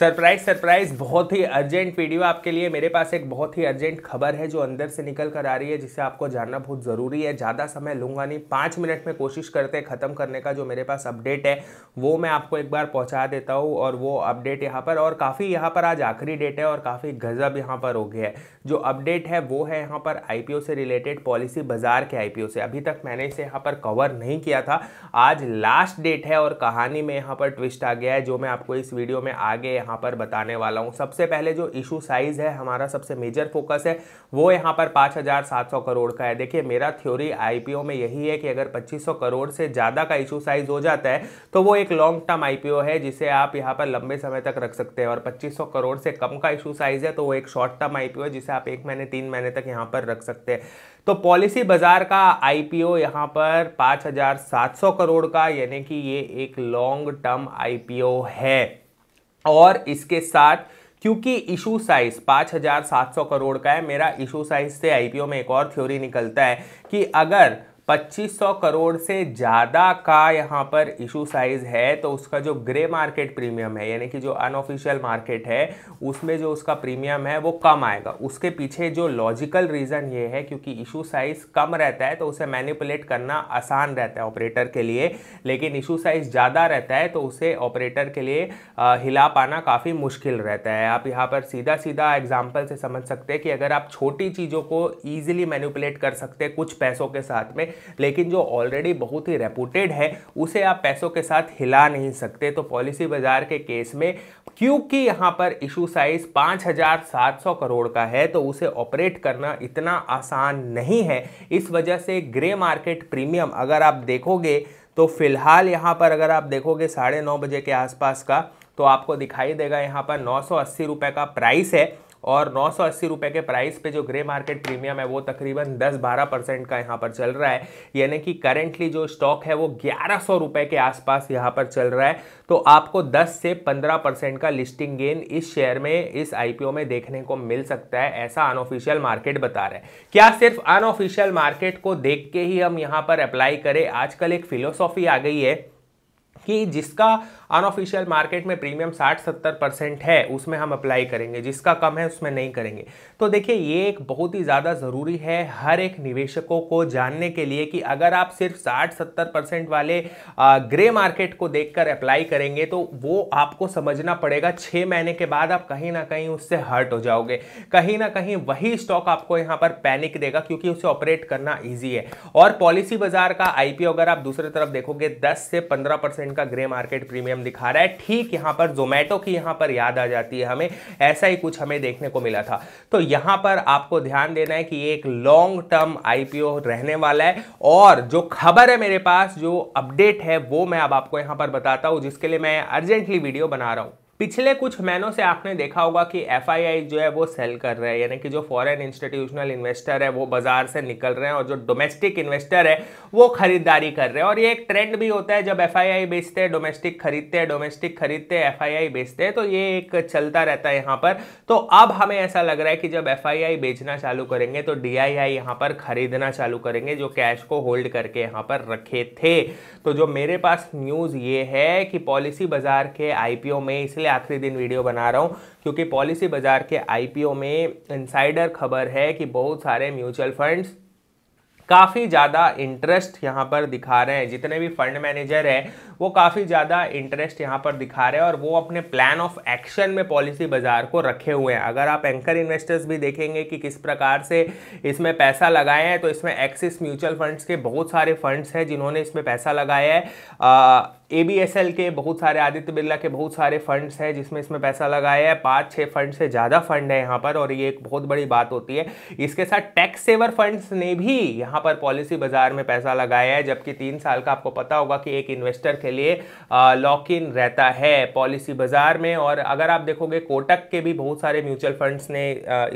surprise surprise बहुत ही urgent video आपके लिए मेरे पास एक बहुत ही अर्जेंट खबर है जो अंदर से निकल कर आ रही है जिसे आपको जानना बहुत ज़रूरी है ज़्यादा समय लूँगा नहीं पाँच मिनट में कोशिश करते हैं ख़त्म करने का जो मेरे पास अपडेट है वो मैं आपको एक बार पहुँचा देता हूँ और वो अपडेट यहाँ पर और काफ़ी यहाँ पर आज आखिरी डेट है और काफ़ी गजब यहाँ पर हो गया है जो अपडेट है वो है यहाँ पर आई से रिलेटेड पॉलिसी बाजार के आई से अभी तक मैंने इसे यहाँ पर कवर नहीं किया था आज लास्ट डेट है और कहानी में यहाँ पर ट्विस्ट आ गया है जो मैं आपको इस वीडियो में आगे यहाँ यहाँ पर बताने वाला हूँ सबसे पहले जो इशू साइज़ है हमारा सबसे मेजर फोकस है वो यहाँ पर पाँच हज़ार सात सौ करोड़ का है देखिए मेरा थ्योरी आईपीओ में यही है कि अगर पच्चीस सौ करोड़ से ज़्यादा का इशू साइज़ हो जाता है तो वो एक लॉन्ग टर्म आईपीओ है जिसे आप यहाँ पर लंबे समय तक रख सकते हैं और पच्चीस सौ करोड़ से कम का इशू साइज़ है तो वो एक शॉर्ट टर्म आईपीओ है जिसे आप एक महीने तीन महीने तक यहाँ पर रख सकते हैं तो पॉलिसी बाजार का आईपीओ यहाँ पर 5,700 करोड़ का यानी कि ये एक लॉन्ग टर्म आईपीओ है और इसके साथ क्योंकि इशू साइज 5700 करोड़ का है मेरा इशू साइज से आईपीओ में एक और थ्योरी निकलता है कि अगर 2500 करोड़ से ज़्यादा का यहाँ पर इशू साइज़ है तो उसका जो ग्रे मार्केट प्रीमियम है यानी कि जो अनऑफिशियल मार्केट है उसमें जो उसका प्रीमियम है वो कम आएगा उसके पीछे जो लॉजिकल रीज़न ये है क्योंकि इशू साइज़ कम रहता है तो उसे मैनिपुलेट करना आसान रहता है ऑपरेटर के लिए लेकिन इशू साइज़ ज़्यादा रहता है तो उसे ऑपरेटर के लिए हिला पाना काफ़ी मुश्किल रहता है आप यहाँ पर सीधा सीधा एग्जाम्पल से समझ सकते हैं कि अगर आप छोटी चीज़ों को ईजिली मैनिपुलेट कर सकते हैं कुछ पैसों के साथ में लेकिन जो ऑलरेडी बहुत ही रेपूटेड है उसे आप पैसों के साथ हिला नहीं सकते तो पॉलिसी बाजार के केस में क्योंकि यहाँ पर इशू साइज हजार सात सौ करोड़ का है तो उसे ऑपरेट करना इतना आसान नहीं है इस वजह से ग्रे मार्केट प्रीमियम अगर आप देखोगे तो फिलहाल यहाँ पर अगर आप देखोगे साढ़े नौ बजे के आसपास का तो आपको दिखाई देगा यहाँ पर नौ सौ अस्सी रुपये का प्राइस है और नौ सौ अस्सी रुपये के प्राइस पे जो ग्रे मार्केट प्रीमियम है वो तकरीबन दस बारह परसेंट का यहाँ पर चल रहा है यानी कि करेंटली जो स्टॉक है वो ग्यारह सौ रुपये के आसपास यहाँ पर चल रहा है तो आपको दस से पंद्रह परसेंट का लिस्टिंग गेन इस शेयर में इस आईपीओ में देखने को मिल सकता है ऐसा अनऑफिशियल मार्केट बता रहा है क्या सिर्फ अनऑफिशियल मार्केट को देख के ही हम यहाँ पर अप्लाई करें आजकल एक फिलोसॉफी आ गई है कि जिसका अनऑफिशियल मार्केट में प्रीमियम 60-70 परसेंट है उसमें हम अप्लाई करेंगे जिसका कम है उसमें नहीं करेंगे तो देखिए ये एक बहुत ही ज़्यादा ज़रूरी है हर एक निवेशकों को जानने के लिए कि अगर आप सिर्फ 60-70 परसेंट वाले ग्रे मार्केट को देखकर अप्लाई करेंगे तो वो आपको समझना पड़ेगा छः महीने के बाद आप कहीं ना कहीं उससे हर्ट हो जाओगे कहीं ना कहीं वही स्टॉक आपको यहाँ पर पैनिक देगा क्योंकि उसे ऑपरेट करना ईजी है और पॉलिसी बाजार का आईपीओ अगर आप दूसरे तरफ देखोगे दस से पंद्रह परसेंट का ग्रे मार्केट प्रीमियम दिखा रहा है ठीक यहां पर जोमेटो की यहां पर याद आ जाती है हमें ऐसा ही कुछ हमें देखने को मिला था तो यहां पर आपको ध्यान देना है कि एक लॉन्ग टर्म आईपीओ रहने वाला है और जो खबर है मेरे पास जो अपडेट है वो मैं अब आपको यहां पर बताता हूं जिसके लिए मैं अर्जेंटली वीडियो बना रहा हूं पिछले कुछ महीनों से आपने देखा होगा कि एफ जो है वो सेल कर रहे हैं यानी कि जो फॉरेन इंस्टीट्यूशनल इन्वेस्टर है वो बाजार से निकल रहे हैं और जो डोमेस्टिक इन्वेस्टर है वो खरीदारी कर रहे हैं और ये एक ट्रेंड भी होता है जब एफ बेचते हैं डोमेस्टिक खरीदते हैं डोमेस्टिक खरीदते हैं एफ बेचते हैं तो ये एक चलता रहता है यहाँ पर तो अब हमें ऐसा लग रहा है कि जब एफ बेचना चालू करेंगे तो डी आई यहाँ पर खरीदना चालू करेंगे जो कैश को होल्ड करके यहाँ पर रखे थे तो जो मेरे पास न्यूज़ ये है कि पॉलिसी बाजार के आई में इसलिए आखिरी दिन वीडियो बना रहा हूँ क्योंकि पॉलिसी बाजार के आईपीओ में इनसाइडर खबर है कि बहुत सारे म्यूचुअल फंड्स काफ़ी ज़्यादा इंटरेस्ट यहाँ पर दिखा रहे हैं जितने भी फंड मैनेजर हैं वो काफ़ी ज़्यादा इंटरेस्ट यहाँ पर दिखा रहे हैं और वो अपने प्लान ऑफ एक्शन में पॉलिसी बाजार को रखे हुए हैं अगर आप एंकर इन्वेस्टर्स भी देखेंगे कि किस प्रकार से इसमें पैसा लगाए हैं तो इसमें एक्सिस म्यूचुअल फंड्स के बहुत सारे फंड्स हैं जिन्होंने इसमें पैसा लगाया है ए के बहुत सारे आदित्य बिरला के बहुत सारे फंड्स हैं जिसमें इसमें पैसा लगाया है पाँच छः फंड से ज़्यादा फंड है यहाँ पर और ये एक बहुत बड़ी बात होती है इसके साथ टैक्स सेवर फंड्स ने भी यहाँ पर पॉलिसी बाजार में पैसा लगाया है जबकि तीन साल का आपको पता होगा कि एक इन्वेस्टर के लिए लॉक इन रहता है पॉलिसी बाजार में और अगर आप देखोगे कोटक के भी बहुत सारे म्यूचुअल फंड्स ने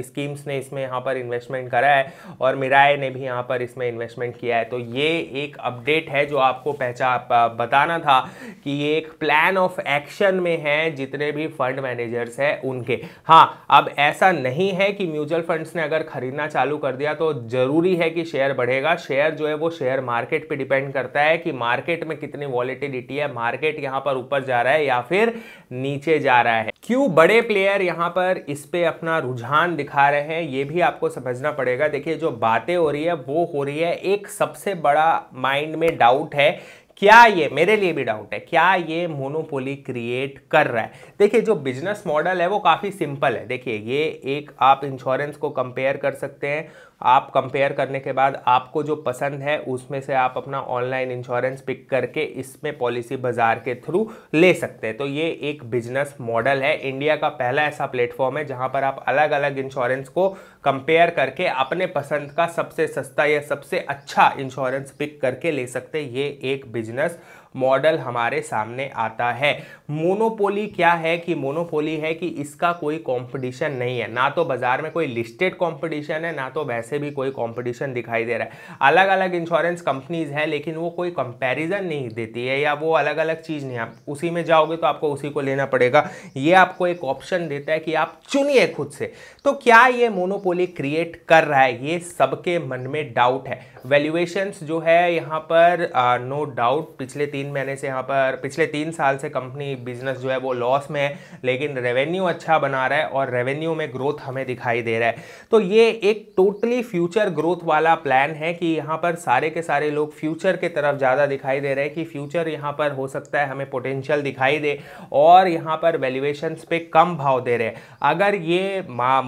स्कीम्स ने इसमें यहाँ पर इन्वेस्टमेंट करा है और मिराए ने भी यहाँ पर इसमें इन्वेस्टमेंट किया है तो ये एक अपडेट है जो आपको पहचान बताना था कि ये एक प्लान ऑफ एक्शन में है जितने भी फंड मैनेजर्स हैं उनके हाँ अब ऐसा नहीं है कि म्यूचुअल फंड्स ने अगर खरीदना चालू कर दिया तो जरूरी है कि शेयर बढ़ेगा शेयर जो है वो शेयर मार्केट पे डिपेंड करता है कि मार्केट में कितनी वॉलिटिलिटी है मार्केट यहाँ पर ऊपर जा रहा है या फिर नीचे जा रहा है क्यों बड़े प्लेयर यहाँ पर इस पर अपना रुझान दिखा रहे हैं ये भी आपको समझना पड़ेगा देखिए जो बातें हो रही है वो हो रही है एक सबसे बड़ा माइंड में डाउट है क्या ये मेरे लिए भी डाउट है क्या ये मोनोपोली क्रिएट कर रहा है देखिए जो बिजनेस मॉडल है वो काफ़ी सिंपल है देखिए ये एक आप इंश्योरेंस को कंपेयर कर सकते हैं आप कंपेयर करने के बाद आपको जो पसंद है उसमें से आप अपना ऑनलाइन इंश्योरेंस पिक करके इसमें पॉलिसी बाजार के थ्रू ले सकते हैं तो ये एक बिजनेस मॉडल है इंडिया का पहला ऐसा प्लेटफॉर्म है जहां पर आप अलग अलग इंश्योरेंस को कंपेयर करके अपने पसंद का सबसे सस्ता या सबसे अच्छा इंश्योरेंस पिक करके ले सकते हैं ये एक बिजनेस मॉडल हमारे सामने आता है मोनोपोली क्या है कि मोनोपोली है कि इसका कोई कंपटीशन नहीं है ना तो बाजार में कोई लिस्टेड कंपटीशन है ना तो वैसे भी कोई कंपटीशन दिखाई दे रहा है अलग अलग इंश्योरेंस कंपनीज हैं लेकिन वो कोई कंपैरिजन नहीं देती है या वो अलग अलग चीज़ नहीं आप उसी में जाओगे तो आपको उसी को लेना पड़ेगा ये आपको एक ऑप्शन देता है कि आप चुनिए खुद से तो क्या ये मोनोपोली क्रिएट कर रहा है ये सबके मन में डाउट है वैल्यूएशंस जो है यहाँ पर नो डाउट पिछले तीन तीन महीने से यहाँ पर पिछले तीन साल से कंपनी बिजनेस जो है वो लॉस में है लेकिन रेवेन्यू अच्छा बना रहा है और रेवेन्यू में ग्रोथ हमें दिखाई दे रहा है तो ये एक टोटली फ्यूचर ग्रोथ वाला प्लान है कि यहाँ पर सारे के सारे लोग फ्यूचर के तरफ ज़्यादा दिखाई दे रहे हैं कि फ्यूचर यहाँ पर हो सकता है हमें पोटेंशियल दिखाई दे और यहाँ पर वैल्यूएशन पे कम भाव दे रहे हैं अगर ये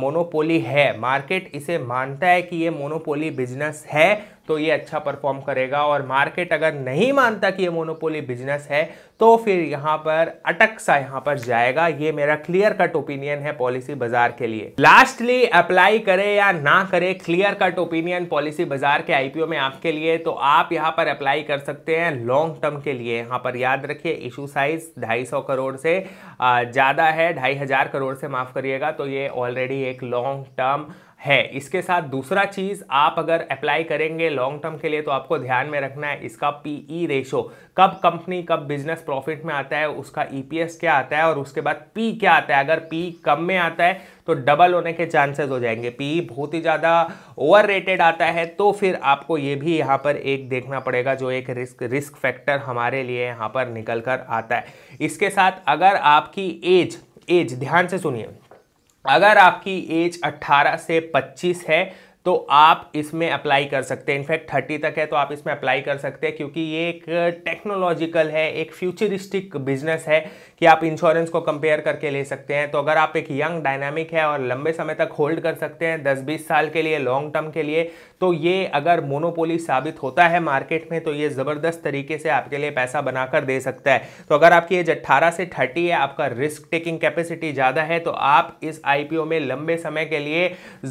मोनोपोली है मार्केट इसे मानता है कि ये मोनोपोली बिजनेस है तो ये अच्छा परफॉर्म करेगा और मार्केट अगर नहीं मानता कि ये मोनोपोली बिजनेस है तो फिर यहाँ पर अटक सा यहाँ पर जाएगा ये मेरा क्लियर कट ओपिनियन है पॉलिसी बाजार के लिए लास्टली अप्लाई करे या ना करे clear cut opinion policy Policybazaar के आईपीओ में आपके लिए तो आप यहाँ पर अप्लाई कर सकते हैं लॉन्ग टर्म के लिए यहाँ पर याद रखिए इशू साइज ढाई सौ करोड़ से ज़्यादा है ढाई हजार करोड़ से माफ़ करिएगा तो ये ऑलरेडी एक लॉन्ग टर्म है इसके साथ दूसरा चीज़ आप अगर अप्लाई करेंगे लॉन्ग टर्म के लिए तो आपको ध्यान में रखना है इसका पीई रेशो e कब कंपनी कब बिजनेस प्रॉफिट में आता है उसका ईपीएस e क्या आता है और उसके बाद पी क्या आता है अगर पी कम में आता है तो डबल होने के चांसेस हो जाएंगे पी बहुत ही ज़्यादा ओवर रेटेड आता है तो फिर आपको ये भी यहाँ पर एक देखना पड़ेगा जो एक रिस्क रिस्क फैक्टर हमारे लिए यहाँ पर निकल कर आता है इसके साथ अगर आपकी एज एज ध्यान से सुनिए अगर आपकी एज 18 से 25 है तो आप इसमें अप्लाई कर सकते हैं इनफैक्ट थर्टी तक है तो आप इसमें अप्लाई कर सकते हैं क्योंकि ये एक टेक्नोलॉजिकल है एक फ्यूचरिस्टिक बिजनेस है कि आप इंश्योरेंस को कंपेयर करके ले सकते हैं तो अगर आप एक यंग डायनामिक है और लंबे समय तक होल्ड कर सकते हैं दस बीस साल के लिए लॉन्ग टर्म के लिए तो ये अगर मोनोपोली साबित होता है मार्केट में तो ये ज़बरदस्त तरीके से आपके लिए पैसा बनाकर दे सकता है तो अगर आपकी एज अट्ठारह से थर्टी है आपका रिस्क टेकिंग कैपेसिटी ज़्यादा है तो आप इस आई में लंबे समय के लिए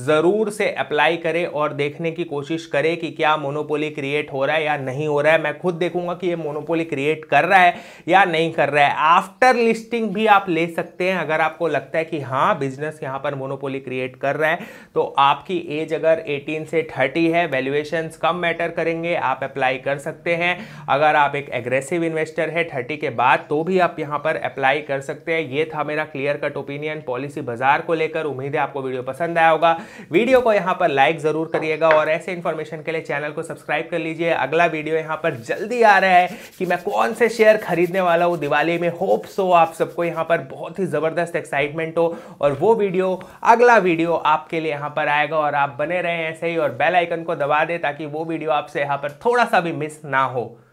ज़रूर से अप्लाई करें और देखने की कोशिश करे कि क्या मोनोपोली क्रिएट हो रहा है या नहीं हो रहा है मैं खुद देखूंगा कि ये मोनोपोली क्रिएट कर रहा है या नहीं कर रहा है आफ्टर लिस्टिंग भी आप ले सकते हैं अगर आपको लगता है कि हाँ बिजनेस यहाँ पर मोनोपोली क्रिएट कर रहा है तो आपकी एज अगर 18 से 30 है वैल्यूएशन कम मैटर करेंगे आप अप्लाई कर सकते हैं अगर आप एक एग्रेसिव इन्वेस्टर है थर्टी के बाद तो भी आप यहाँ पर अप्लाई कर सकते हैं ये था मेरा clear cut opinion policy Policybazaar को लेकर उम्मीद है आपको वीडियो पसंद आया होगा वीडियो को यहाँ पर लाइक लाइक ज़रूर करिएगा और ऐसे इंफॉर्मेशन के लिए चैनल को सब्सक्राइब कर लीजिए अगला वीडियो यहाँ पर जल्दी आ रहा है कि मैं कौन से शेयर खरीदने वाला हूँ दिवाली में होप सो आप सबको यहाँ पर बहुत ही ज़बरदस्त एक्साइटमेंट हो और वो वीडियो अगला वीडियो आपके लिए यहाँ पर आएगा और आप बने रहें ऐसे ही और बेलाइकन को दबा दें ताकि वो वीडियो आपसे यहाँ पर थोड़ा सा भी मिस ना हो